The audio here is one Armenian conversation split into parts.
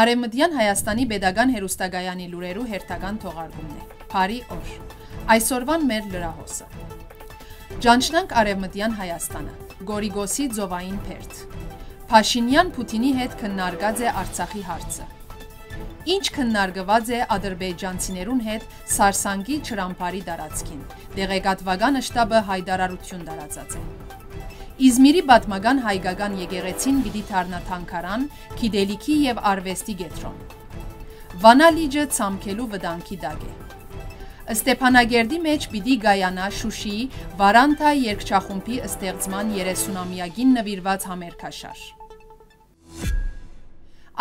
Արևմտյան Հայաստանի Պետական Հերոստագայանի լուրերու հերթական թողարկումն է։ Փարի օր։ Այսօրվան մեր լրահոսը։ Ճանչնանք Արևմտյան Հայաստանը։ Գորիգոսի ծովային փերթ։ Փաշինյան Պուտինի հետ քննարկած է Արցախի հարցը։ Ինչ քննարկված է ադրբեջանցիներուն հետ Սարսանգի ճրամբարի տարածքին։ Տեղեկատվական շտաբը հայտարարություն տարածած է։ Իզմիրի բատմական հայկական եկեղեցին պիտի թարնա թանքարան, քիդելիքի եւ արվեստի գետրոն։ Վանալիջը ցամքելու վտանգի դակ է։ Ստեփանագերդի մեջ պիտի գայանա Շուշի Վարանթա երկչախումբի ստեղծման 30-ամյակին նվիրված համերգաշար։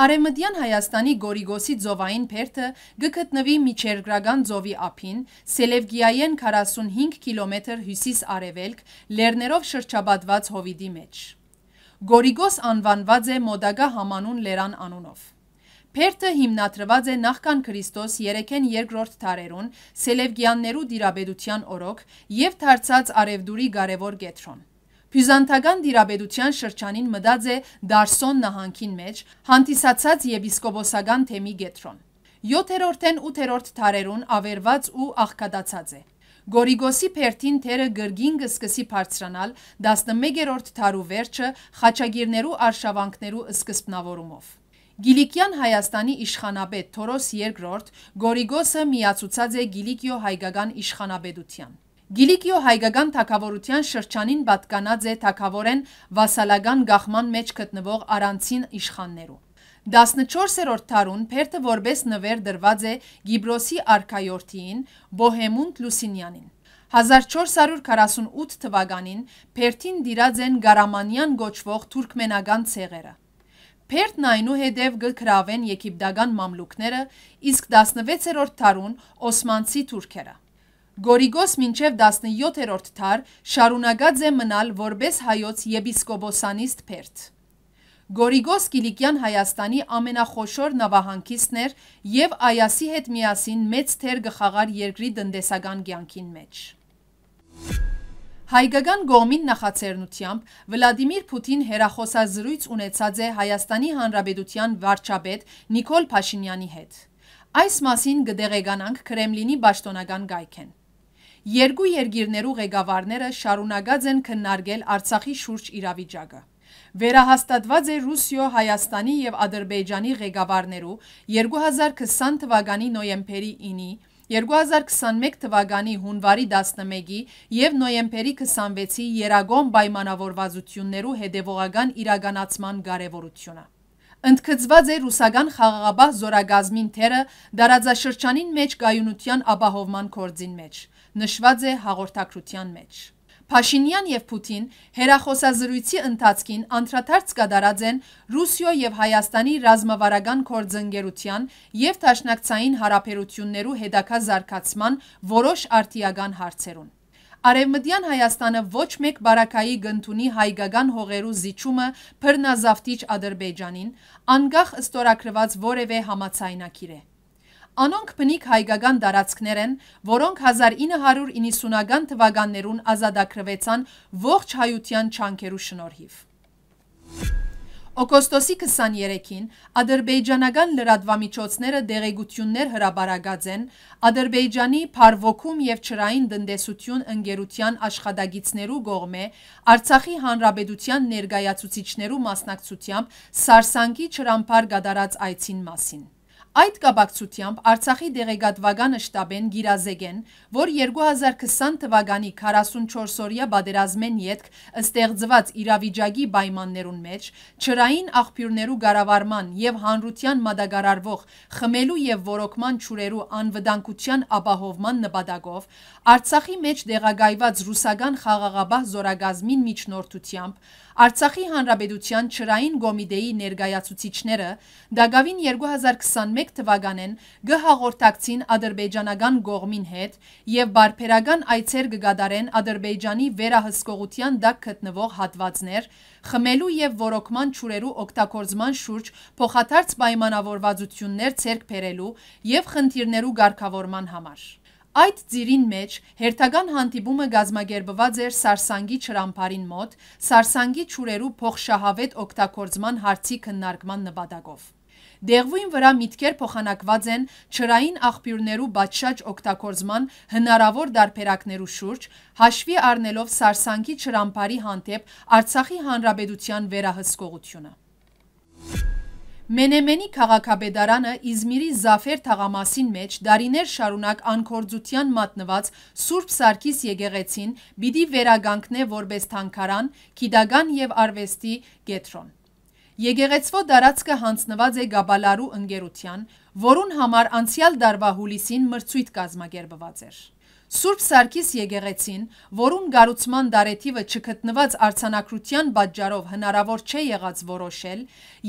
Արեմդյան Հայաստանի գորիգոսի ձովային պերթը գկտնվի միջերգրագան ձովի ափին, Սելևգիայեն 45 կիլոմետր հյուսիս արևելք լերներով շրջաբատված հովիդի մեջ։ Գորիգոս անվանված է մոդագա համանուն լերան անունով։ Պերթը հիմնադրված է նախքան Քրիստոս 3-ն երկրորդ տարերուն Սելևգիաններու դիրաբեդության օրոք և դարձած արևդուրի կարևոր գետրոն։ Հյուզանդական դիրաբեդության շրջանին մդած է դարսոն նահանքին մեջ հանդիսացած եպիսկոպոսական թեմի գետրոն։ 7-րորդեն 8-րդ թարերուն ավերված ու աղկադացած է։ Գորիգոսի պերթին թերը գրգին գսկսի պարցրանալ 11-րորդ թարու վերջը խաճագիրներու արշավանքներու սկսպնավորումով։ Գիլիկյան Հայաստանի իշխանաբետ թորոս երկրորդ գորիգոսը միացուցած է գիլիկյո հայգական իշխանաբետության։ Գիլիկիո հայգական թակավորության շրջանին բատկանած է թակավորեն վասալական գախման մեջ գտնվող արանցին իշխաններու։ 14-րդ տարուն Փերտը որպես նվեր դրված է Գիբրոսի արքայորդին Բոհեմունտ Լուսինյանին։ 1448 թվականին Փերտին դիրած են Գարամանյան գոչվող թուրքմենական ցեղերը։ Փերտն այնուհետև գկրավեն եգիպտական մամլուկները, իսկ 16-րդ տարուն Օսմանցի թուրքերը։ Գորիգոս մինչև 17-րդ թար շարունագած է մնալ որպես հայոց եպիսկոպոսանիստ Փերթ։ Գորիգոս Կիլիկյան Հայաստանի ամենախոշոր նավահանգիստն էր եւ Այասի հետ միասին մեծ թեր գխաղար երկրի դնդեսական կյանքին մեջ։ Հայկական գողմին նախաձեռնությամբ Վլադիմիր Պուտին հերախոսազրույց ունեցած է Հայաստանի Հանրապետության վարչապետ Նիկոլ Փաշինյանի հետ։ Այս մասին գդեղեկանանք Կրեմլինի պաշտոնական գայքեն։ Երկու երկիրներու ղեկավարները շարունակած են քննարկել Արցախի շուրջ իրավիճակը։ Վերահաստատված է Ռուսիո, Հայաստանի եւ Ադրբեջանի ղեկավարներու 2020 թվականի նոյեմբերի 9-ի 2021 թվականի հունվարի 11-ի եւ նոյեմբերի 26-ի Երագոմ պայմանավորվածություններու հետևողական իրականացման կարեւորությունը։ Ընդգծված է ռուսական խաղաղապահ զորագազմին թերը դարաձաշրջանին մեջ գայունության ապահովման կորձին մեջ։ մեջ նշված է հաղորդակրության մեջ։ Փաշինյան եւ Պուտին հերախոսազրույցի ընթացքին անդրադարձ կատարած են Ռուսիո եւ Հայաստանի ռազմավարական կորձընկերության եւ Տաշնակցային հարաբերություններու հետակա զարգացման որոշ արտիական հարցերուն։ Արևմտյան Հայաստանը ոչ մեկ բարակայի գնդունի հայկական հողերու զիջումը բռնազավթիչ Ադրբեջանին, անկախ ստորագրված որևէ համացայնակիր է։ Անոնք բնիկ հայկական տարածքներ են, որոնք 1990-ական թվականներուն ազատագրվեցան ողջ հայության չանքերու շնորհիվ։ Օգոստոսի 23-ին ադրբեջանական լրատվամիջոցները դեղեցություններ հրաբարագած են Ադրբեջանի Փարվոքում եւ Չրային դնդեսություն ընկերության աշխատագիտներու գողմե Արցախի Հանրապետության ներկայացուցիչներու մասնակցությամբ Սարսանկի ճրամփար գդարած այցին մասին։ Այդ կապակցությամբ Արցախի դեղեկատվականը շտաբեն գիրազեգեն, որ 2020 թվականի 44-օրյա բادرազմեն յետք ստեղծված իրավիճակի պայմաններուն մեջ ճրային աղբյուրներու գարավարման եւ հանրության մատակարարվող խմելու եւ ողորմման ճուրերու անվտանգության ապահովման նպատակով Արցախի մեջ դեղագայված ռուսական խաղաղապահ զորագազմին միջնորդությամբ Արցախի հանրապետության ճրային կոմիտեի ներկայացուցիչները Դագավին 2021 2021 թվականին գհաղորդակցին ադրբեջանական գողմին հետ և բարբերական այցեր կգադարեն Ադրբեջանի վերահսկողության տակ գտնվող հատվածներ՝ խմելու և ոռոգման ջուրերու օգտագործման շուրջ փոխադարձ պայմանավորվածություններ ձեռք բերելու և խնդիրներու կարգավորման համար։ Այդ ծիրին մեջ հերթական հանդիպումը գազմագերբված էր Սարսանգի ճրամփարին մոտ, Սարսանգի ճուրերու փոխշահավետ օգտագործման հարցի քննարկման նպատակով։ Դեղվույն վրա միտքեր փոխանակված են ճրային աղբյուրներու բաճշաճ օգտագործման հնարավոր դարբերակներու շուրջ, հաշվի առնելով Սարսանգի ճրամփարի հանդեպ Արցախի հանրապետության վերահսկողությունը։ Մենեմենի քաղաքաբեդարանը Իզմիրի Զաֆեր թաղամասին մեջ դարիներ շարունակ անկորձության մատնված Սուրբ Սարգիս եկեղեցին պիտի վերագանքնե որպես թանկարան, քիդական եւ արվեստի կետրոն։ Եկեղեցվո տարածքը հանձնված է Գաբալարու ընկերության, որուն համար անցյալ դարվա հուլիսին մրցույթ կազմակերպված էր։ Սուրբ Սարգիս եկեղեցին, որուն գառուցման դարեթիվը չգտնված արցանակրության պատճառով հնարավոր չէ եղած որոշել,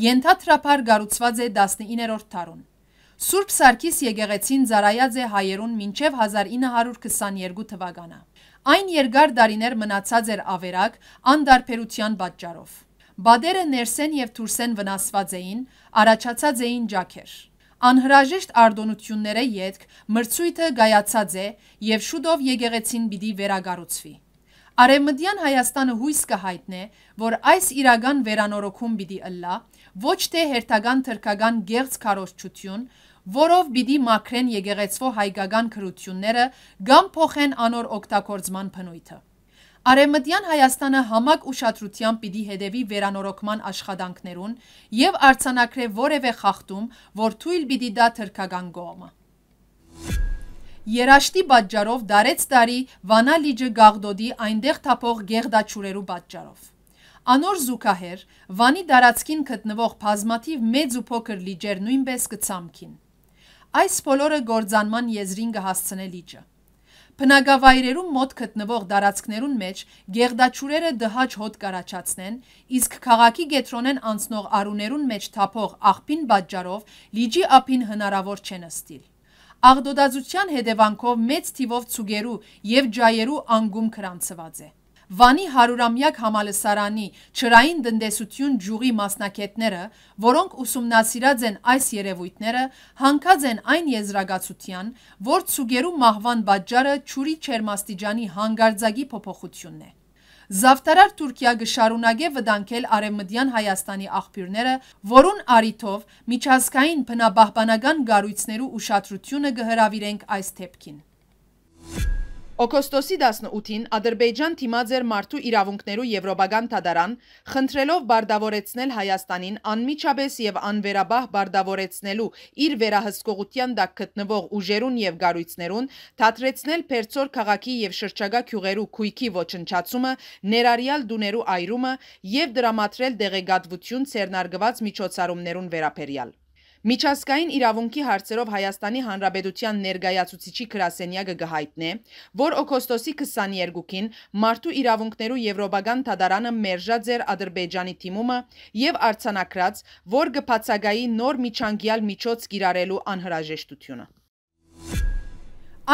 յենթաթրափար գառուցված է 19-րդ դարում։ Սուրբ Սարգիս եկեղեցին ծառայած է հայերուն մինչև 1922 թվականը։ Այն երկար դարիներ մնացած էր ավերակ անդարբերության պատճառով։ Բադերը ներսեն եւ թուրսեն վնասված էին, առաջացած էին ջաքեր։ Անհրաժեշտ արդոնությունները յետք մրցույթը գայացած է եւ շուտով եկեղեցին պիտի վերագառուցվի։ Արևմտյան Հայաստանը հույս կհայտնե, որ այս իրական վերանորոգում պիտի ըլլա ոչ թե հերթական թրկական գեղձ քարոշչություն, որով պիտի մաքրեն եկեղեցվո հայկական քրությունները կամ փոխեն անոր օգտագործման բնույթը։ Արևմտյան Հայաստանը համակ ուշադրությամբ պիտի հետևի վերանորոգման աշխատանքներուն եւ արցանակրե որևէ խախտում, որ թույլ պիտի դա թրքական կողմը։ Երաշտի պատճառով դարեց տարի Վանա լիճը գաղդոդի այնտեղ թափող գեղդաչուրերու պատճառով։ Անոր զուգահեռ Վանի դարածքին գտնվող բազմաթիվ մեծ ու փոքր լիճեր նույնպես կցամքին։ Այս բոլորը գործանման եզրին կհասցնե լիճը։ Բնակավայրերում մոտ գտնվող դարածքներուն մեջ գեղդաչուրերը դհաճ հոտ կարաչացնեն, իսկ քաղաքի գետրոնեն անցնող արուներուն մեջ թափող աղբին պատճառով լիճի ափին հնարավոր չեն ըստիլ։ Աղդոդազության հետևանքով մեծ թիվով ցուգերու եւ ջայերու անգում քրանցված է։ Վանի հարուրամյակ համալսարանի չրային դնդեսություն ջուղի մասնակետները, որոնք ուսումնասիրած են այս երևույթները, հանգած են այն եզրագացության, որ ծուգերու մահվան բաճարը չուրի չերմաստիճանի հանգարձագի փոփոխությունն է։ Զավտարար Թուրքիա գշարունակե վտանգել արևմտյան Հայաստանի աղբյուրները, որուն արիթով միջազգային բնաբահբանական գարույցներու ուշադրությունը գհրավիրենք այս թեփքին։ Օգոստոսի 18-ին Ադրբեջան թիմած էր մարդու իրավունքներու եվրոպական թադարան, խնդրելով բարդավորեցնել Հայաստանին անմիջապես եւ անվերաբահ բարդավորեցնելու իր վերահսկողության դակ գտնվող ուժերուն եւ գարույցներուն, թատրեցնել Փերծոր քաղաքի եւ շրջակա քյուղերու քույքի ոչնչացումը, ներարյալ դուներու այրումը եւ դրամատրել դեղեկատվություն ցերնարգված միջոցառումներուն վերաբերյալ։ Միջազգային իրավունքի հարցերով Հայաստանի Հանրապետության ներկայացուցիչի գրասենյակը կհայտնե, որ օգոստոսի 22-ին Մարդու իրավունքներու Եվրոպական դատարանը մերժած էր Ադրբեջանի թիմումը եւ արցանագրած, որ կբացակայի նոր միջանկյալ միջոց կիրառելու անհրաժեշտությունը։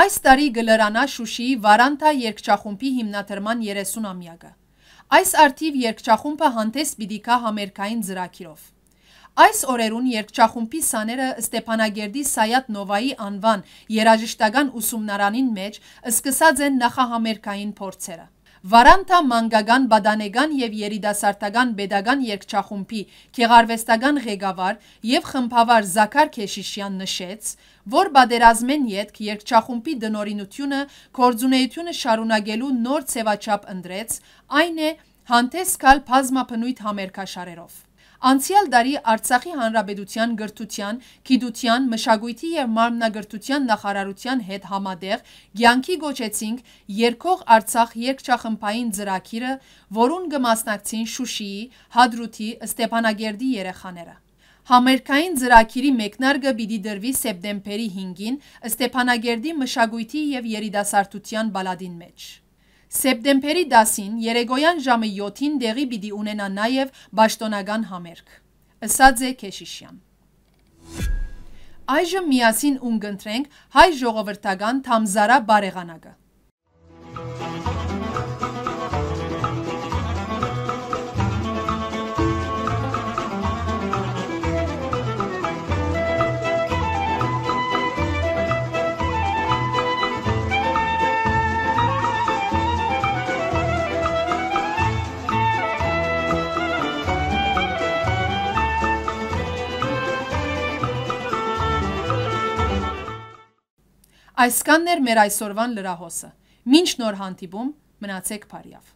Այս տարի գլրանա Շուշիի Վարանտա երկչախումբի հիմնադրման 30-ամյակը։ Այս արդիվ երկչախումբը հանդես պիտի գա համերգային ծրակիրով։ Այս օրերուն երկչախումբի սաները Ստեփանագերդի Սայատ Նովայի անվան երաժշտական ուսումնարանին մեջ սկսած են նախահամերկային փորձերը։ Վարանթա մանգական, բադանեգան եւ երիտասարդական pedagogan երկչախումբի քեղարվեստական ղեկավար եւ խմբավար Զաքար Քեշիշյան նշեց, որ բادرազմեն յետք երկչախումբի դնորինությունը կորձունեությունը շարունակելու նոր ցևաչափ ընդրեց, այն է հանդես գալ բազմապնույթ համերկաշարերով։ Անցյալ դարի Արցախի Հանրապետության գրթության, գիտության, մշակույթի եւ մարմնագրթության նախարարության հետ համատեղ ցանկի գոչեցինք Երկող Արցախ երկչախմբային ծրագիրը, որուն կմասնակցին Շուշիի, Հադրութի, Ստեփանագերդի երեխաները։ Համերկային ծրագիրի մեկնարկը պիտի դրվի սեպտեմբերի 5-ին Ստեփանագերդի մշակույթի եւ երիտասարդության բալադին մեջ։ Սեպտեմբերի 10-ին երեգոյան ժամը 7-ին դեղի պիտի ունենա նաև պաշտոնական համերգ։ Ասած է Քեշիշյան։ Այժմ միասին ունգընտրենք հայ ժողովրդական Թամզարա բարեղանակը։ Այսկանն էր մեր այսօրվան լրահոսը։ Մինչ նոր հանդիպում, մնացեք բարիավ։